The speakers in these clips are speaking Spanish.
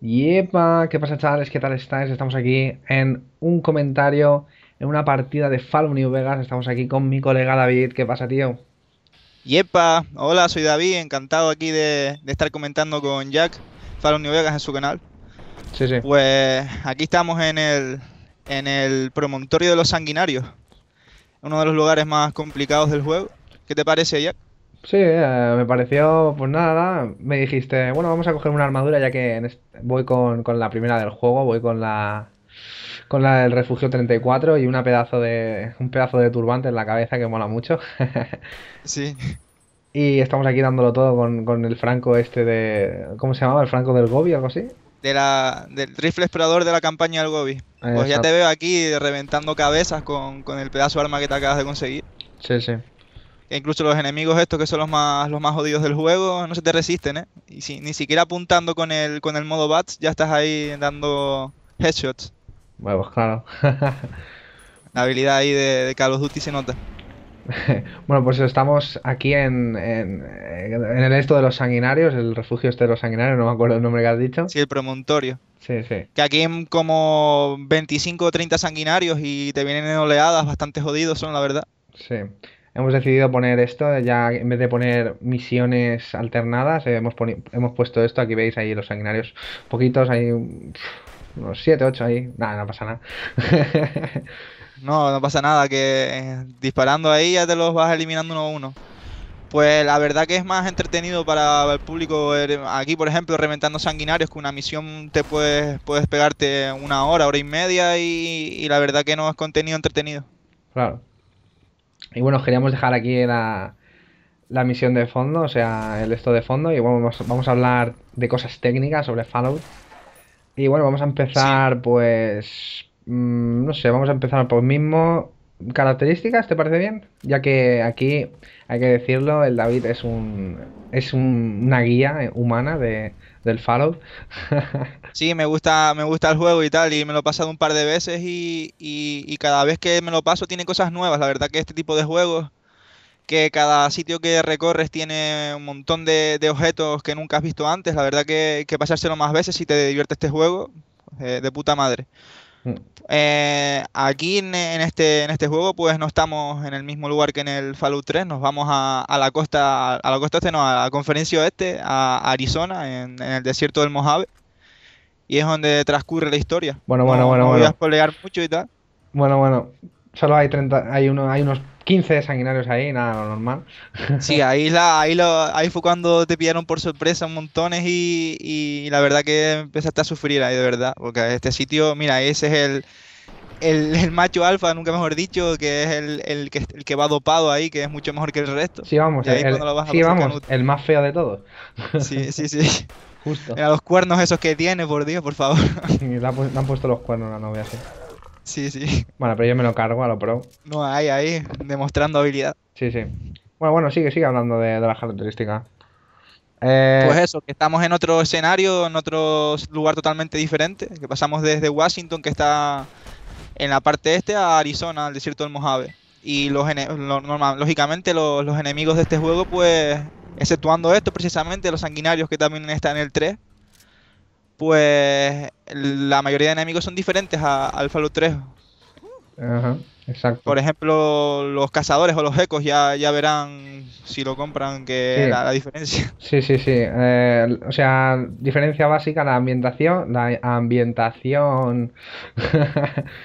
Yepa, ¿qué pasa chavales? ¿Qué tal estáis? Estamos aquí en un comentario, en una partida de Fallout New Vegas. Estamos aquí con mi colega David. ¿Qué pasa, tío? Yepa, hola, soy David. Encantado aquí de, estar comentando con Jack Fallout New Vegas en su canal. Sí, sí. Pues aquí estamos en el, en el promontorio de los sanguinarios. Uno de los lugares más complicados del juego. ¿Qué te parece, Jack? Sí, eh, me pareció, pues nada, me dijiste, bueno, vamos a coger una armadura ya que voy con, la primera del juego, voy con la con la del refugio 34 y una pedazo de un pedazo de turbante en la cabeza que mola mucho. Sí, Y estamos aquí dándolo todo con, con el franco este de ¿cómo se llamaba? El franco del Gobi o algo así. de la, del rifle explorador de la campaña del Gobi. Pues ya te veo aquí reventando cabezas con, con el pedazo de arma que te acabas de conseguir. Sí, sí incluso los enemigos estos que son los más, los más jodidos del juego, no se te resisten, ¿eh? Y si, ni siquiera apuntando con el, con el modo bats, ya estás ahí dando headshots. Bueno, pues claro. La habilidad ahí de, Carlos Call of Duty se nota. Bueno, pues estamos aquí en, el esto de los sanguinarios, el refugio este de los sanguinarios, no me acuerdo el nombre que has dicho. Sí, el promontorio. Sí, sí. Que aquí hay como 25 o 30 sanguinarios y te vienen en oleadas bastante jodidos, son la verdad. Sí hemos decidido poner esto, ya en vez de poner misiones alternadas, eh, hemos, hemos puesto esto, aquí veis ahí los sanguinarios poquitos, hay unos 7, 8 ahí, nada, no pasa nada. no, no pasa nada, que disparando ahí ya te los vas eliminando uno a uno. Pues la verdad que es más entretenido para el público. Aquí, por ejemplo, reventando sanguinarios, que una misión te puedes, puedes pegarte una hora, hora y media, y, y la verdad que no es contenido entretenido. Claro. Y bueno, queríamos dejar aquí la, la misión de fondo, o sea, el esto de fondo. Y bueno, vamos, a hablar de cosas técnicas sobre Fallout. Y bueno, vamos a empezar, pues. Mm, no sé, vamos a empezar por mismo características, ¿te parece bien? Ya que aquí, hay que decirlo, el David es un es una guía humana de, del Fallout. sí, me gusta, me gusta el juego y tal, y me lo he pasado un par de veces y, cada vez que me lo paso tiene cosas nuevas. La verdad que este tipo de juegos, que cada sitio que recorres tiene un montón de, objetos que nunca has visto antes, la verdad que, que pasárselo más veces si te divierte este juego, eh, de puta madre. Eh, aquí en, este, en este juego, pues no estamos en el mismo lugar que en el Fallout 3. Nos vamos a, la costa, a la costa este, no, a la conferencia oeste, a Arizona, en, el desierto del Mojave. Y es donde transcurre la historia. Bueno, bueno, bueno. bueno. voy a spoilear mucho y tal. Bueno, bueno. Solo hay 30, hay unos 15 sanguinarios ahí, nada normal. Sí, ahí, la, ahí, lo, ahí fue cuando te pillaron por sorpresa montones y, y la verdad que empezaste a sufrir ahí de verdad. Porque este sitio, mira, ese es el, el, macho alfa, nunca mejor dicho, que es el, que, el que va dopado ahí, que es mucho mejor que el resto. Sí, vamos, el, sí, vamos el más feo de todos. Sí, sí, sí. Justo. Mira, los cuernos esos que tiene, por Dios, por favor. Sí, le han puesto los cuernos a la novia, sí. Sí, sí. Bueno, pero yo me lo cargo a lo pro. No, ahí, ahí, demostrando habilidad. Sí, sí. Bueno, bueno, sigue, sigue hablando de, de las características. Eh, pues eso, que estamos en otro escenario, en otro lugar totalmente diferente, que pasamos desde Washington, que está en la parte este, a Arizona, al desierto del Mojave. Y los normal, lógicamente los, los enemigos de este juego, pues, exceptuando esto precisamente, los sanguinarios que también están en el 3, pues la mayoría de enemigos son diferentes a, al 3. Ajá, exacto. Por ejemplo, los cazadores o los ecos ya, ya verán si lo compran que la, diferencia. Sí, sí, sí. Eh, o sea, diferencia básica, la ambientación, la ambientación.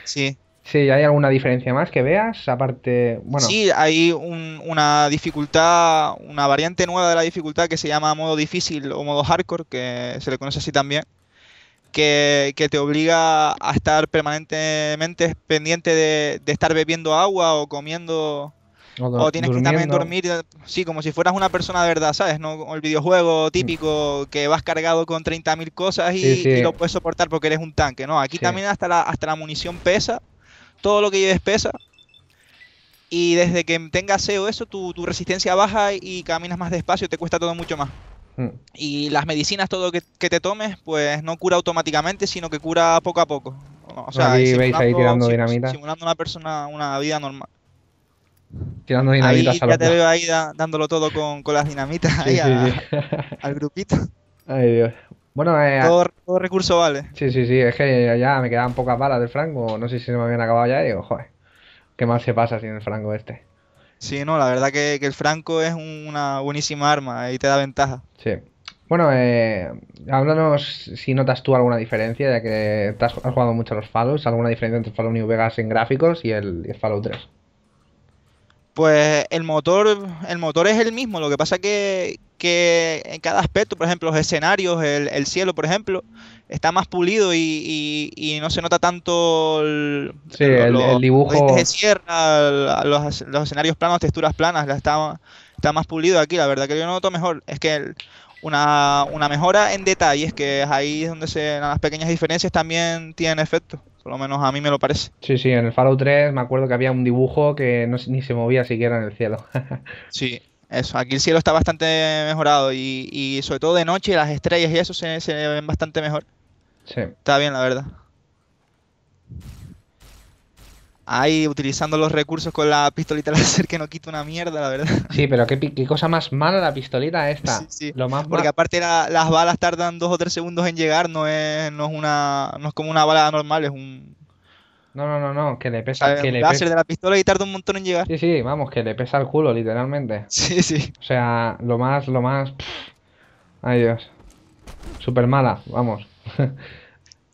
sí. Sí, ¿hay alguna diferencia más que veas? Aparte, bueno. Sí, hay una dificultad, una variante nueva de la dificultad que se llama modo difícil o modo hardcore, que se le conoce así también que, te obliga a estar permanentemente pendiente de, estar bebiendo agua o comiendo. O, tienes que también dormir, sí, como si fueras una persona de verdad, ¿sabes? No el videojuego mm. típico que vas cargado con 30.000 cosas y, lo puedes soportar porque eres un tanque, ¿no? Aquí también hasta la, hasta la munición pesa, todo lo que lleves pesa. Y desde que tengas SEO eso, tu, tu resistencia baja y caminas más despacio, te cuesta todo mucho más. Mm. Y las medicinas, todo que, que te tomes, pues no cura automáticamente, sino que cura poco a poco. O sea, ahí veis ahí tirando dinamita. Simulando una persona, una vida normal. Tirando dinamitas ahí, Ya te veo ahí dándolo todo con, con las dinamitas ahí al grupito. Ay, Dios. Bueno, eh, todo, recurso vale. Sí, sí, sí. Es que ya me quedaban pocas balas del franco. No sé si se me habían acabado ya. digo, joder, qué mal se pasa sin el franco este. Sí, no, la verdad que, el Franco es una buenísima arma, y te da ventaja. Sí. Bueno, eh, háblanos si notas tú alguna diferencia, ya que has, jugado mucho a los falos. alguna diferencia entre Fallout New Vegas en gráficos y el, y el Fallout 3 pues el motor, el motor es el mismo, lo que pasa que, que en cada aspecto, por ejemplo, los escenarios, el, cielo, por ejemplo, está más pulido y, no se nota tanto el, sí, el, dibujo. de los, los, escenarios planos, texturas planas, está, está más pulido aquí, la verdad que yo noto mejor. Es que una, una mejora en detalles, que es ahí donde se, las pequeñas diferencias también tienen efecto. Por lo menos a mí me lo parece. Sí, sí, en el Fallout 3 me acuerdo que había un dibujo que no, ni se movía siquiera en el cielo. sí, eso, aquí el cielo está bastante mejorado y, sobre todo de noche las estrellas y eso se, se ven bastante mejor. Sí. Está bien, la verdad ahí utilizando los recursos con la pistolita láser que no quita una mierda, la verdad. Sí, pero qué, cosa más mala la pistolita esta. Sí, sí. Lo más Porque aparte las balas tardan dos o tres segundos en llegar, no es, una. no es como una bala normal, es un. No, no, no, no, que le pesa. el láser de la pistola y tarda un montón en llegar. Sí, sí, vamos, que le pesa el culo, literalmente. Sí, sí. O sea, lo más, lo más. Ay Dios. Súper mala, vamos.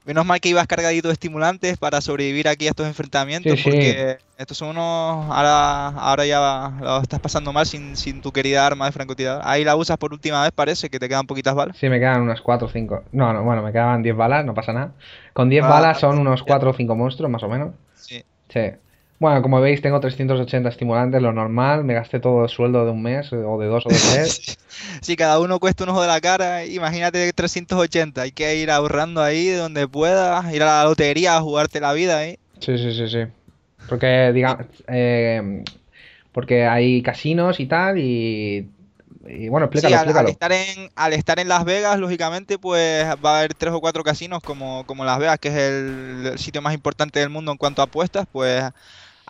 Menos mal que ibas cargadito de estimulantes para sobrevivir aquí a estos enfrentamientos, porque estos son unos. Ahora, ahora ya los estás pasando mal sin, sin tu querida arma de francotirador. Ahí la usas por última vez, parece, que te quedan poquitas balas. Sí, me quedan unas 4 o 5. No, no, bueno, me quedaban 10 balas, no pasa nada. Con 10 ah, balas son unos 4 o 5 monstruos, más o menos. Sí. Sí. Bueno, como veis, tengo 380 estimulantes, lo normal. Me gasté todo el sueldo de un mes, eh, o de dos o de tres. si cada uno cuesta un ojo de la cara, imagínate 380. Hay que ir ahorrando ahí donde puedas, ir a la lotería a jugarte la vida. ¿eh? Sí, sí, sí, sí. Porque, digamos, eh, porque hay casinos y tal, y bueno, explícalo, al, explícalo. Al, estar en, Las Vegas, lógicamente, pues va a haber tres o cuatro casinos como, como Las Vegas, que es el, sitio más importante del mundo en cuanto a apuestas, pues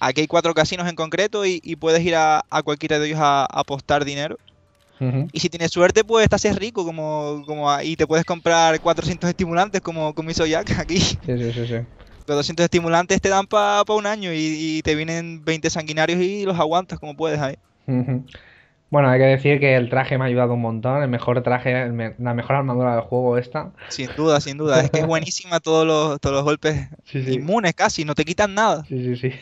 Aquí hay cuatro casinos en concreto y, puedes ir a, cualquiera de ellos a, apostar dinero. Y si tienes suerte, pues te haces rico como, como y te puedes comprar 400 estimulantes como, como hizo Jack aquí. Sí, sí, sí, sí. Los 200 estimulantes te dan para un año y, te vienen 20 sanguinarios y los aguantas como puedes ahí. Bueno, hay que decir que el traje me ha ayudado un montón, el mejor traje, la mejor armadura del juego esta. Sin duda, sin duda, es que es buenísima todos los, todos los golpes inmunes casi, no te quitan nada. Sí, sí, sí.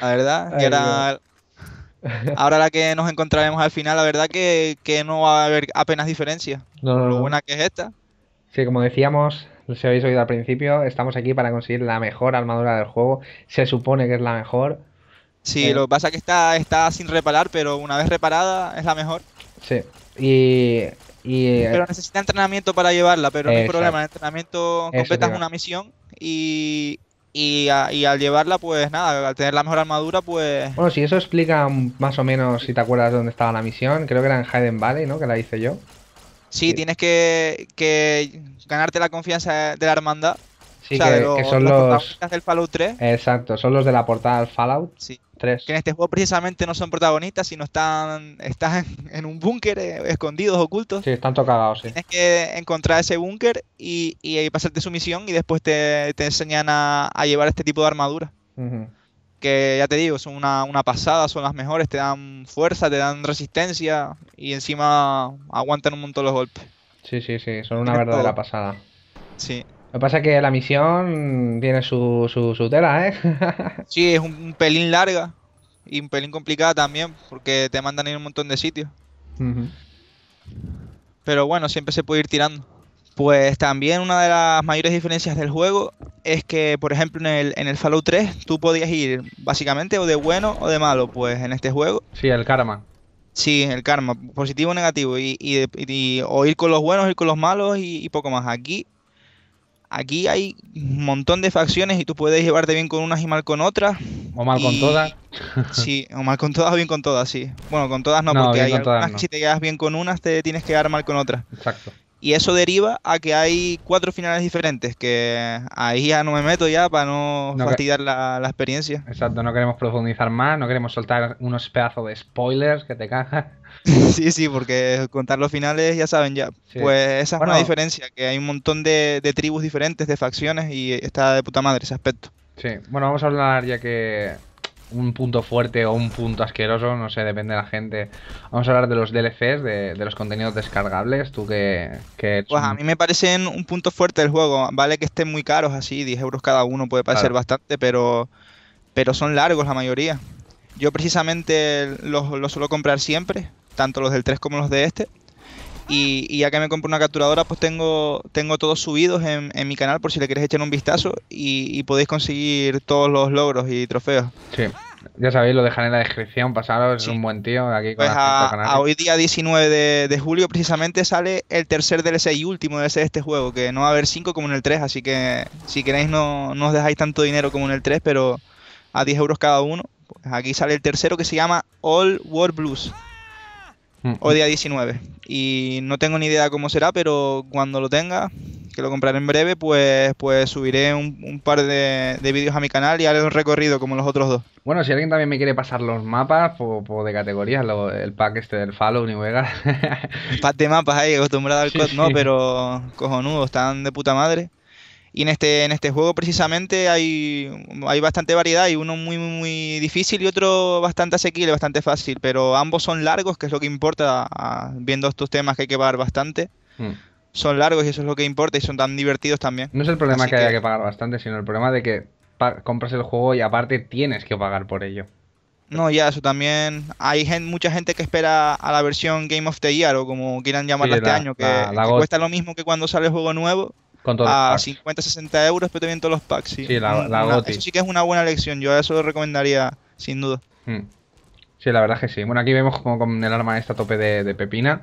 La verdad, ahora, la que nos encontraremos al final, la verdad que, no va a haber apenas diferencia. Lo buena que es esta. Sí, como decíamos, si habéis oído al principio, estamos aquí para conseguir la mejor armadura del juego, se supone que es la mejor Sí, eh. lo que pasa es que está, está sin reparar, pero una vez reparada es la mejor. Sí. Y, y eh, pero necesita entrenamiento para llevarla, pero no hay problema. entrenamiento completas una misión y, al llevarla, pues nada, al tener la mejor armadura, pues. Bueno, si eso explica más o menos, si te acuerdas dónde estaba la misión, creo que era en Hayden Valley, ¿no? Que la hice yo. Sí, tienes que, ganarte la confianza de la hermandad. Sí, que, los, son los. los... del Fallout 3. Exacto, son los de la portada del Fallout. Sí. Que en este juego precisamente no son protagonistas, sino están, están en un búnker eh, escondidos, ocultos. Sí, están tocados, sí. Tienes que encontrar ese búnker y, y, pasarte su misión y después te, enseñan a, llevar este tipo de armadura. Que ya te digo, son una, pasada, son las mejores, te dan fuerza, te dan resistencia y encima aguantan un montón los golpes. Sí, sí, sí, son una verdadera pasada. Sí. Lo que pasa es que la misión tiene su, tela, ¿eh? sí, es un, pelín larga y un pelín complicada también, porque te mandan ir un montón de sitios. Pero bueno, siempre se puede ir tirando. Pues también una de las mayores diferencias del juego es que, por ejemplo, en el, Fallout 3 tú podías ir básicamente o de bueno o de malo, pues en este juego. Sí, el karma. Sí, el karma, positivo o negativo, y, y, o ir con los buenos, ir con los malos y poco más. Aquí Aquí hay un montón de facciones y tú puedes llevarte bien con unas y mal con otras. O mal con todas. Sí, o mal con todas o bien con todas, sí. Bueno, con todas no, porque hay si te quedas bien con unas te tienes que dar mal con otras. Exacto. Y eso deriva a que hay cuatro finales diferentes, que ahí ya no me meto ya para no, fastidiar la, experiencia. Exacto, no queremos profundizar más, no queremos soltar unos pedazos de spoilers que te cagas. sí, sí, porque contar los finales ya saben ya. Pues esa es una diferencia, que hay un montón de, de tribus diferentes, de facciones y está de puta madre ese aspecto. Sí, bueno, vamos a hablar ya que un punto fuerte o un punto asqueroso, no sé, depende de la gente. Vamos a hablar de los DLCs, de, los contenidos descargables. ¿Tú que... Pues a mí me parecen un punto fuerte del juego. Vale que estén muy caros así, 10 euros cada uno puede parecer bastante, pero, pero son largos la mayoría. Yo precisamente los, los suelo comprar siempre, tanto los del 3 como los de este. Y, ya que me compro una capturadora, pues tengo, tengo todos subidos en, mi canal por si le queréis echar un vistazo y, podéis conseguir todos los logros y trofeos. Sí, ya sabéis, lo dejaré en la descripción, pasaros, si es un buen tío aquí con pues a, hoy día 19 de, julio precisamente sale el tercer DLC y último DLC de este juego, que no va a haber 5 como en el 3, así que si queréis no, os dejáis tanto dinero como en el 3, pero a 10 euros cada uno. Pues aquí sale el tercero que se llama All World Blues. Mm. o día 19. Y no tengo ni idea cómo será, pero cuando lo tenga, que lo compraré en breve, pues, pues subiré un, par de, vídeos a mi canal y haré un recorrido como los otros dos. Bueno, si alguien también me quiere pasar los mapas pues de categorías, el pack este del Fallout ni Vegas. pack de mapas ahí, acostumbrado al COD, no, pero cojonudo, están de puta madre. Y en este, en este juego precisamente hay, hay bastante variedad, hay uno muy, muy, difícil y otro bastante asequible, bastante fácil, pero ambos son largos, que es lo que importa, ah, viendo estos temas que hay que pagar bastante. Hmm. Son largos y eso es lo que importa y son tan divertidos también. No es el problema que, haya que pagar bastante, sino el problema de que compras el juego y aparte tienes que pagar por ello. No, ya, eso también. Hay mucha gente que espera a la versión Game of the Year o como quieran llamarla este año, que cuesta lo mismo que cuando sale el juego nuevo a 50, 60 euros, pero también todos los packs. Sí, sí la, Eso sí que es una buena elección, yo eso lo recomendaría sin duda. Hmm. Sí, la verdad que sí. Bueno, aquí vemos como con el arma esta tope de, pepina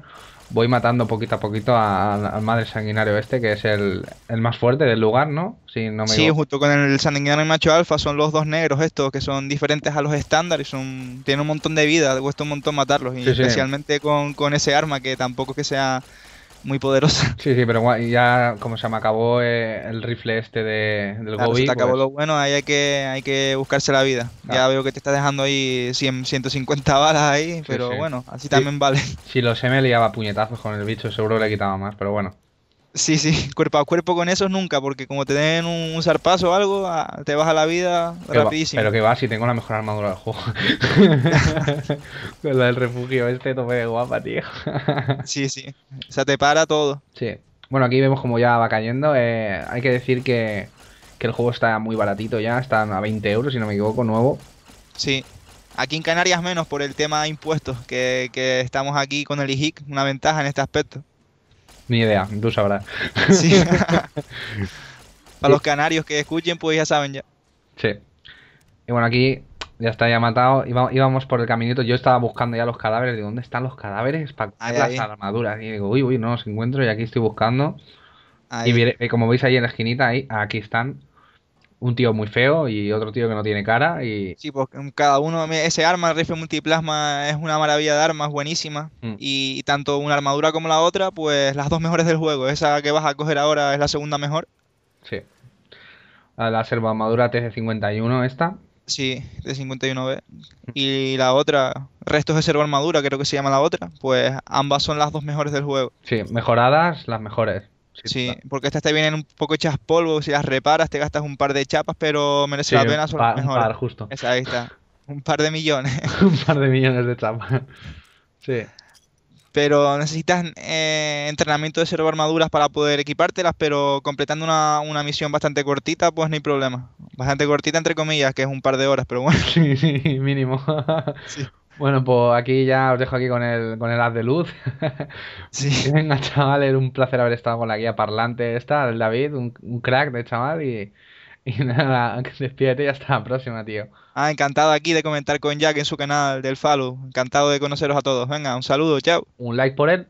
voy matando poquito a poquito al madre sanguinario este, que es el, más fuerte del lugar, ¿no? no sí, justo con el sanguinario macho alfa son los dos negros estos, que son diferentes a los estándares, son, tienen un montón de vida, cuesta un montón matarlos, y especialmente Con, con, ese arma que tampoco que sea muy poderosa. Sí, sí, pero ya como se me acabó eh, el rifle este de, del Gobi. Se acabó pues. lo bueno, ahí hay que, hay que buscarse la vida. Ya veo que te está dejando ahí 150 balas ahí, pero bueno, así también vale. Si los M liaba puñetazos con el bicho, seguro le quitaba más, pero bueno. Sí, sí, cuerpo a cuerpo con esos nunca, porque como te den un, zarpazo o algo, ah, te vas a la vida rapidísimo. pero que va, si tengo la mejor armadura del juego. con la del refugio este tope de guapa, tío. sí, sí, o sea, te para todo. Sí. Bueno, aquí vemos como ya va cayendo. Eh, hay que decir que, el juego está muy baratito ya, está a 20 euros, si no me equivoco, nuevo. Sí, Aquí en Canarias menos por el tema de impuestos, que, estamos aquí con el IGIC, una ventaja en este aspecto. Ni idea, tú sabrás. Sí. Para los canarios que escuchen, pues ya saben ya. Sí. Y bueno, aquí ya está ya matado. íbamos por el caminito. Yo estaba buscando ya los cadáveres. Digo, ¿dónde están los cadáveres? Para las armaduras. Y digo, uy, uy, no los encuentro. Y aquí estoy buscando. Y eh, como veis ahí en la esquinita, ahí, aquí están un tío muy feo y otro tío que no tiene cara y... Sí, pues cada uno, ese arma, el rifle multiplasma es una maravilla de armas, buenísima mm. y, tanto una armadura como la otra, pues las dos mejores del juego, esa que vas a coger ahora es la segunda mejor. Sí. La selva armadura TC51 esta. Sí, de 51B. Y la otra, Restos de Servo Armadura, creo que se llama la otra. Pues ambas son las dos mejores del juego. Sí, mejoradas, las mejores. Sí, porque estas te vienen un poco hechas polvo, si las reparas te gastas un par de chapas, pero merece la pena, solo mejor. Un par, justo. ahí está. Un par de millones. un par de millones de chapas. Sí. Pero necesitas eh, entrenamiento de servoarmaduras armaduras para poder equipártelas, pero completando una, misión bastante cortita, pues no hay problema. Bastante cortita, entre comillas, que es un par de horas, pero bueno. Sí, sí mínimo. sí. Bueno, pues aquí ya os dejo aquí con el, con el haz de luz. Sí. Venga, chaval, era un placer haber estado con la guía parlante esta, el David, un, crack de chaval y, y nada, despídete y hasta la próxima, tío. Ah, encantado aquí de comentar con Jack en su canal del Falo. Encantado de conoceros a todos. Venga, un saludo, chao. Un like por él.